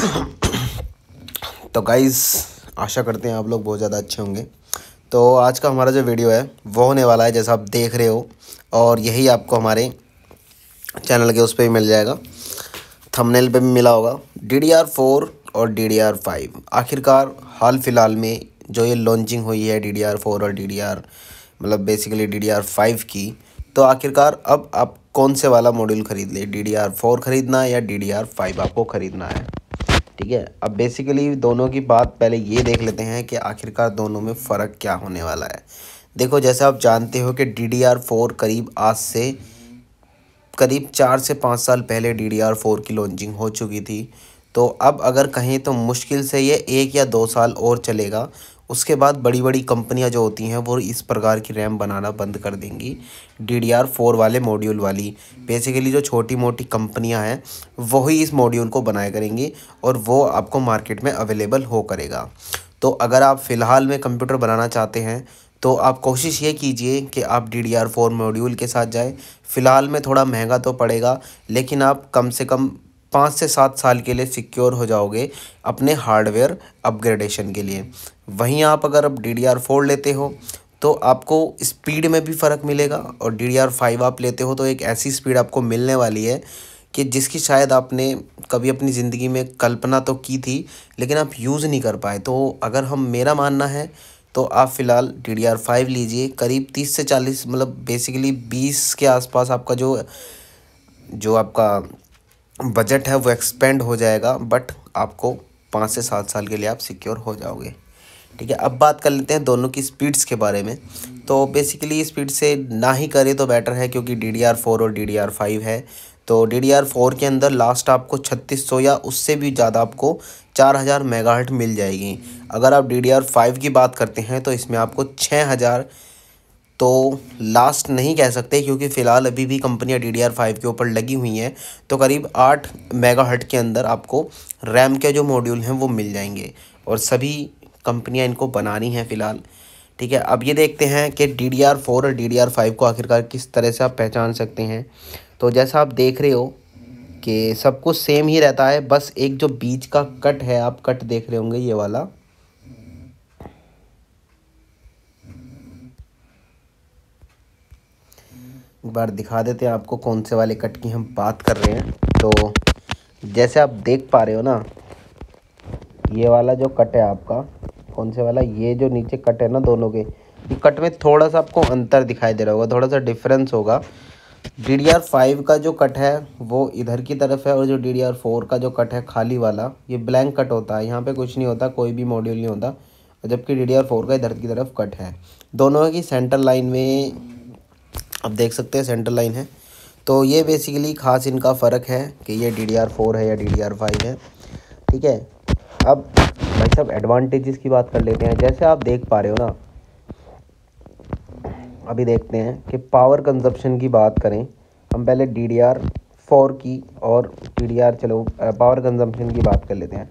तो गाइज़ आशा करते हैं आप लोग बहुत ज़्यादा अच्छे होंगे तो आज का हमारा जो वीडियो है वो होने वाला है जैसा आप देख रहे हो और यही आपको हमारे चैनल के उस पर भी मिल जाएगा थंबनेल पे भी मिला होगा डी डी आर फोर और डी डी आर फाइव आखिरकार हाल फिलहाल में जो ये लॉन्चिंग हुई है डी डी आर फोर और डी डी आर मतलब basically D D R five की तो आखिरकार अब आप कौन से वाला मॉड्यूल खरीद ले डी डी आर फोर खरीदना है या डी डी आर फाइव आपको खरीदना है ठीक है अब बेसिकली दोनों की बात पहले ये देख लेते हैं कि आखिरकार दोनों में फ़र्क क्या होने वाला है देखो जैसे आप जानते हो कि डी डी आर फोर करीब आज से करीब चार से पाँच साल पहले डी डी आर फोर की लॉन्चिंग हो चुकी थी तो अब अगर कहें तो मुश्किल से ये एक या दो साल और चलेगा उसके बाद बड़ी बड़ी कंपनियां जो होती हैं वो इस प्रकार की रैम बनाना बंद कर देंगी डी डी आर फोर वाले मॉड्यूल वाली बेसिकली जो छोटी मोटी कंपनियां हैं वही इस मॉड्यूल को बनाया करेंगी और वो आपको मार्केट में अवेलेबल हो करेगा तो अगर आप फ़िलहाल में कंप्यूटर बनाना चाहते हैं तो आप कोशिश ये कीजिए कि आप D D R four module के साथ जाए फ़िलहाल में थोड़ा महंगा तो पड़ेगा लेकिन आप कम से कम पाँच से सात साल के लिए सिक्योर हो जाओगे अपने हार्डवेयर अपग्रेडेशन के लिए वहीं आप अगर अब डी डी आर फोर लेते हो तो आपको स्पीड में भी फ़र्क मिलेगा और डी डी आर फाइव आप लेते हो तो एक ऐसी स्पीड आपको मिलने वाली है कि जिसकी शायद आपने कभी अपनी ज़िंदगी में कल्पना तो की थी लेकिन आप यूज़ नहीं कर पाए तो अगर हम मेरा मानना है तो आप फ़िलहाल डी डी आर फाइव लीजिए करीब तीस से चालीस मतलब बेसिकली बीस के आसपास आपका जो जो आपका बजट है वो एक्सपेंड हो जाएगा बट आपको पाँच से सात साल के लिए आप सिक्योर हो जाओगे ठीक है अब बात कर लेते हैं दोनों की स्पीड्स के बारे में तो बेसिकली स्पीड से ना ही करें तो बेटर है क्योंकि डी डी आर फोर और डी डी आर फाइव है तो डी डी आर फोर के अंदर लास्ट आपको छत्तीस सौ या उससे भी ज़्यादा आपको चार हज़ार हट मिल जाएगी अगर आप डी डी आर फाइव की बात करते हैं तो इसमें आपको छः हज़ार तो लास्ट नहीं कह सकते क्योंकि फ़िलहाल अभी भी कंपनियां डी डी आर फाइव के ऊपर लगी हुई हैं तो करीब आठ मेगा हट के अंदर आपको रैम के जो मॉड्यूल हैं वो मिल जाएंगे और सभी कंपनियां इनको बनानी हैं फ़िलहाल ठीक है अब ये देखते हैं कि डी डी आर फोर और डी डी आर फाइव को आखिरकार किस तरह से आप पहचान सकते हैं तो जैसा आप देख रहे हो कि सब कुछ सेम ही रहता है बस एक जो बीच का कट है आप कट देख रहे होंगे ये वाला एक बार दिखा देते हैं आपको कौन से वाले कट की हम बात कर रहे हैं तो जैसे आप देख पा रहे हो ना ये वाला जो कट है आपका कौन से वाला ये जो नीचे कट है ना दोनों के कट में थोड़ा सा आपको अंतर दिखाई दे रहा होगा थोड़ा सा डिफरेंस होगा डी डी आर फाइव का जो कट है वो इधर की तरफ है और जो डी डी आर फोर का जो कट है खाली वाला ये ब्लैंक कट होता है यहाँ पे कुछ नहीं होता कोई भी मॉड्यूल नहीं होता जबकि डी डी आर फोर का इधर की तरफ कट है दोनों की सेंटर लाइन में आप देख सकते हैं सेंटर लाइन है तो ये बेसिकली खास इनका फ़र्क है कि ये डी डी आर फोर है या डी डी आर फाइव है ठीक है अब भाई साहब एडवांटेजेस की बात कर लेते हैं जैसे आप देख पा रहे हो ना अभी देखते हैं कि पावर कंजप्शन की बात करें हम पहले डी डी आर फोर की और डी डी आर चलो पावर कंजम्पशन की बात कर लेते हैं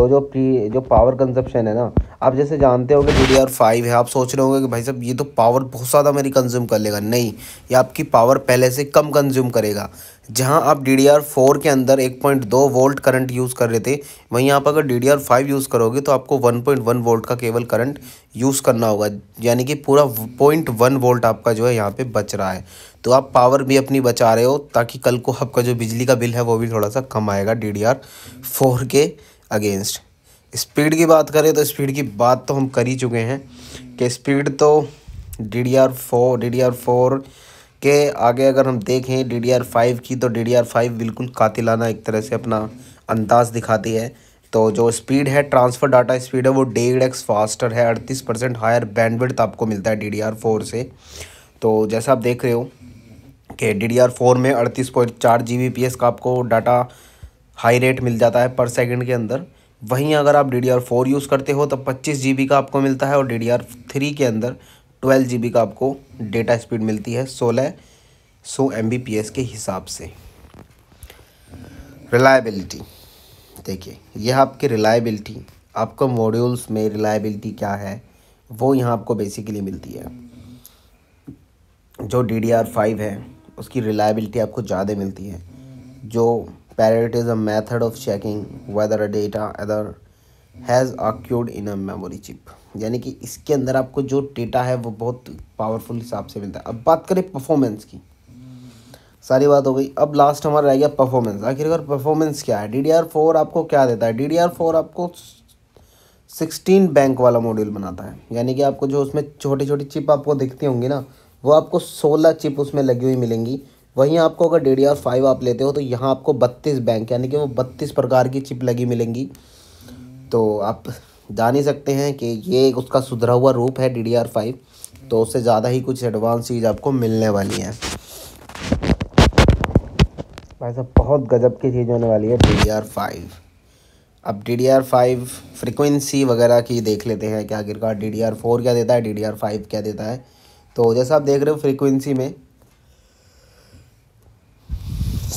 तो जो प्री जो पावर कंजप्शन है ना आप जैसे जानते हो कि डी डी फाइव है आप सोच रहे होंगे कि भाई साहब ये तो पावर बहुत ज़्यादा मेरी कंज्यूम कर लेगा नहीं ये आपकी पावर पहले से कम कंज्यूम करेगा जहां आप डी डी आर फोर के अंदर एक पॉइंट दो वोल्ट करंट यूज़ कर रहे थे वहीं आप अगर D D R five use करोगे तो आपको वन पॉइंट वन वोल्ट का केवल करंट यूज़ करना होगा यानी कि पूरा पॉइंट वन वोल्ट आपका जो है यहाँ पर बच रहा है तो आप पावर भी अपनी बचा रहे हो ताकि कल को आपका जो बिजली का बिल है वो भी थोड़ा सा कम आएगा डी डी आर फोर के अगेंस्ट स्पीड की बात करें तो स्पीड की बात तो हम कर ही चुके हैं कि स्पीड तो D D R four D D R four के आगे अगर हम देखें डी डी आर फाइव की तो डी डी आर फाइव बिल्कुल कातिलाना एक तरह से अपना अंदाज दिखाती है तो जो स्पीड है ट्रांसफ़र डाटा स्पीड है वो डेढ़ एक्स फास्टर है अड़तीस परसेंट हायर बैंडविड आपको मिलता है डी डी आर फोर से तो जैसा आप देख रहे हो कि डी डी आर फोर में अड़तीस पॉइंट चार जी बी पी एस का आपको डाटा हाई रेट मिल जाता है पर सेकंड के अंदर वहीं अगर आप D D R four use करते हो तो पच्चीस जी बी का आपको मिलता है और डी डी आर थ्री के अंदर ट्वेल्व जी बी का आपको डेटा स्पीड मिलती है सोलह सौ एम बी पी एस के हिसाब से रिलायबिलिटी देखिए यह आपकी रिलायबिलिटी आपको मॉड्यूल्स में रिलायबिलिटी क्या है वो यहाँ आपको बेसिकली मिलती है जो डी डी आर फाइव है उसकी रिलायबिलिटी आपको ज़्यादा मिलती है जो Parrot is a method of checking whether a data either has occurred in a memory chip यानी कि इसके अंदर आपको जो डेटा है वो बहुत पावरफुल हिसाब से मिलता है अब बात करें परफॉर्मेंस की सारी बात हो गई अब लास्ट हमारा रह गया परफॉर्मेंस आखिरकार परफॉर्मेंस क्या है डी डी आर फोर आपको क्या देता है डी डी आर फोर आपको सिक्सटीन बैंक वाला मॉड्यूल बनाता है यानी कि आपको जो उसमें छोटी छोटी चिप आपको दिखती होंगी ना वो आपको सोलह चिप उसमें लगी हुई मिलेंगी वहीं आपको अगर डी डी आर फाइव आप लेते हो तो यहाँ आपको बत्तीस बैंक यानी कि वो बत्तीस प्रकार की चिप लगी मिलेंगी तो आप जान ही सकते हैं कि ये एक उसका सुधरा हुआ रूप है डी डी आर फाइव तो उससे ज़्यादा ही कुछ एडवांस चीज़ आपको मिलने वाली है भाई साहब बहुत गजब की चीज़ होने वाली है डी डी आर फाइव अब D D R five frequency वगैरह की देख लेते हैं कि आखिरकार डी डी आर फोर क्या देता है डी डी आर फाइव क्या देता है तो जैसा आप देख रहे हो फ्रिक्वेंसी में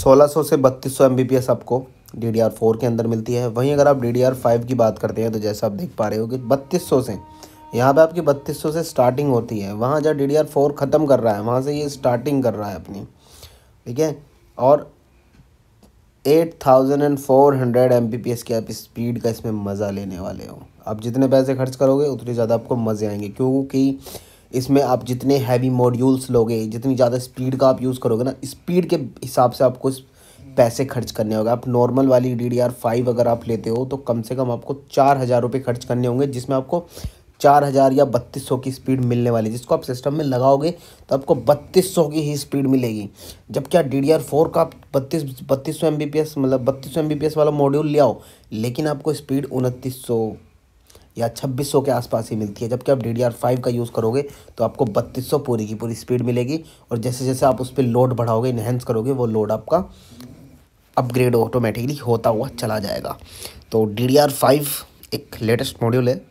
1600 से 3200 बी आपको डी डी आर फोर के अंदर मिलती है वहीं अगर आप डी डी आर फाइव की बात करते हैं तो जैसा आप देख पा रहे हो कि बत्तीस सौ से यहाँ पे आपकी बत्तीस सौ से स्टार्टिंग होती है वहाँ जहाँ डी डी आर फोर ख़त्म कर रहा है वहाँ से ये स्टार्टिंग कर रहा है अपनी ठीक है और eight thousand and four hundred M B P S की आप स्पीड का इसमें मज़ा लेने वाले हो आप जितने पैसे खर्च करोगे उतने ज़्यादा आपको मज़े आएंगे क्योंकि इसमें आप जितने हैवी मॉड्यूल्स लोगे जितनी ज़्यादा स्पीड का आप यूज़ करोगे ना स्पीड के हिसाब से आपको पैसे खर्च करने होगा आप नॉर्मल वाली डी डी आर फाइव अगर आप लेते हो तो कम से कम आपको चार हज़ार रुपये खर्च करने होंगे जिसमें आपको चार हज़ार या बत्तीस सौ की स्पीड मिलने वाली जिसको आप सिस्टम में लगाओगे तो आपको बत्तीस सौ की ही स्पीड मिलेगी जब क्या डी डी आर फोर का बत्तीस बत्तीस सौ एम बी पी एस मतलब बत्तीस सौ एम बी पी एस वाला मॉड्यूल ले आओ लेकिन आपको स्पीड उनतीस सौ या 2600 के आसपास ही मिलती है जबकि आप डी फाइव का यूज़ करोगे तो आपको 3200 पूरी की पूरी स्पीड मिलेगी और जैसे जैसे आप उस पर लोड बढ़ाओगे इन्हेंस करोगे वो लोड आपका अपग्रेड ऑटोमेटिकली होता हुआ चला जाएगा तो डी फाइव एक लेटेस्ट मॉड्यूल है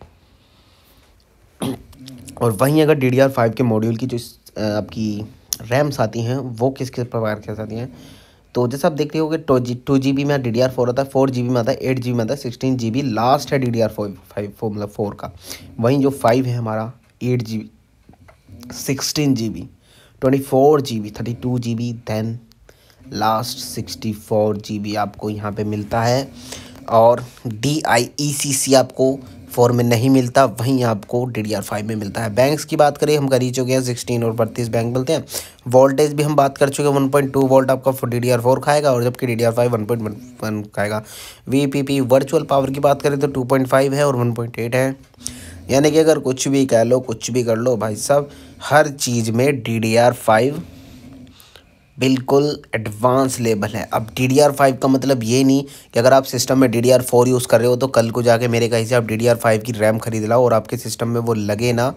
और वहीं अगर डी फाइव के मॉड्यूल की जो आपकी रैम्स आती हैं वो किस किस प्रकार की आती हैं तो जैसे आप देखते हो कि two G two G B में डी डी आर फोर आता है फोर जी बी में आता है एट जी बी में आता है सिक्सटीन जी बी लास्ट है D D R four five four मतलब फोर का वहीं जो फाइव है हमारा eight G B sixteen G B twenty four G B thirty two G B then last sixty four G B आपको यहाँ पे मिलता है और डी आई ई सी सी आपको फोर में नहीं मिलता वहीं आपको डी डी आर फाइव में मिलता है बैंक्स की बात करें हम कर ही चुके हैं सिक्सटीन और बत्तीस बैंक मिलते हैं वोल्टेज भी हम बात कर चुके हैं वन पॉइंट टू वोल्ट आपका डी डी आर फोर खाएगा और जबकि D D R five one point one खाएगा V P P virtual power की बात करें तो टू पॉइंट फाइव है और वन पॉइंट एट है यानी कि अगर कुछ भी कह लो कुछ भी कर लो भाई साहब हर चीज़ में डी डी आर फाइव बिल्कुल एडवांस लेवल है अब डी डी आर फाइव का मतलब ये नहीं कि अगर आप सिस्टम में D D R four use कर रहे हो तो कल को जाके मेरे कहीं से आप डी डी आर फाइव की रैम खरीद लाओ और आपके सिस्टम में वो लगे ना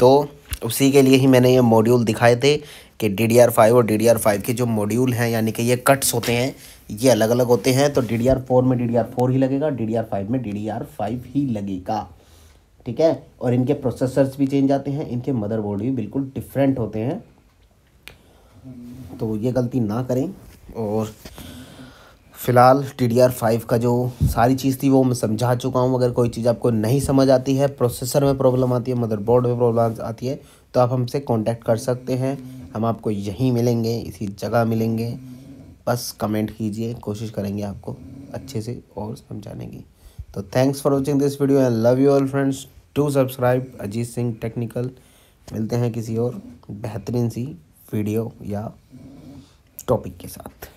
तो उसी के लिए ही मैंने ये मॉड्यूल दिखाए थे कि डी डी आर फाइव और डी डी आर फाइव के जो मॉड्यूल हैं यानी कि ये कट्स होते हैं ये अलग अलग होते हैं तो डी डी आर फोर में डी डी आर फोर ही लगेगा डी डी आर फाइव में डी डी आर फाइव ही लगेगा ठीक है और इनके प्रोसेसर्स भी चेंज आते हैं इनके मदरबोर्ड भी बिल्कुल डिफरेंट होते हैं तो ये गलती ना करें और फ़िलहाल टी डी आर फाइव का जो सारी चीज़ थी वो मैं समझा चुका हूँ अगर कोई चीज़ आपको नहीं समझ आती है प्रोसेसर में प्रॉब्लम आती है मदरबोर्ड में प्रॉब्लम आती है तो आप हमसे कांटेक्ट कर सकते हैं हम आपको यहीं मिलेंगे इसी जगह मिलेंगे बस कमेंट कीजिए कोशिश करेंगे आपको अच्छे से और समझाने की तो thanks for watching this video and love you all friends to subscribe Ajit Singh technical मिलते हैं किसी और बेहतरीन सी वीडियो या टॉपिक के साथ